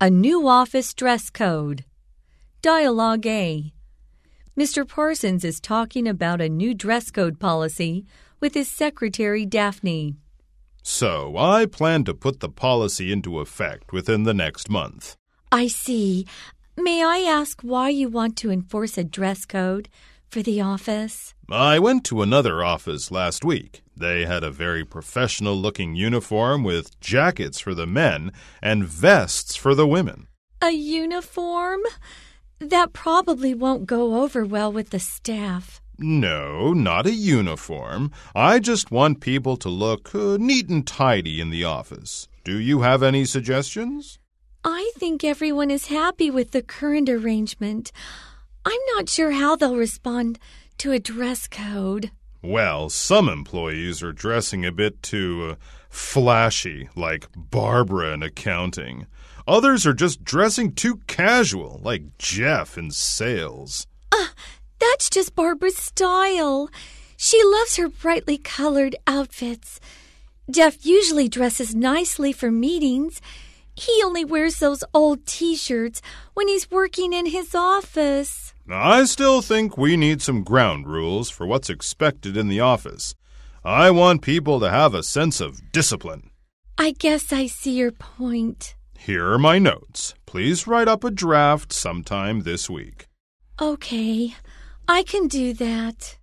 A new office dress code. Dialogue A. Mr. Parsons is talking about a new dress code policy with his secretary, Daphne. So, I plan to put the policy into effect within the next month. I see. May I ask why you want to enforce a dress code? for the office? I went to another office last week. They had a very professional looking uniform with jackets for the men and vests for the women. A uniform? That probably won't go over well with the staff. No, not a uniform. I just want people to look uh, neat and tidy in the office. Do you have any suggestions? I think everyone is happy with the current arrangement. I'm not sure how they'll respond to a dress code. Well, some employees are dressing a bit too uh, flashy, like Barbara in accounting. Others are just dressing too casual, like Jeff in sales. Uh, that's just Barbara's style. She loves her brightly colored outfits. Jeff usually dresses nicely for meetings. He only wears those old t shirts when he's working in his office. I still think we need some ground rules for what's expected in the office. I want people to have a sense of discipline. I guess I see your point. Here are my notes. Please write up a draft sometime this week. Okay, I can do that.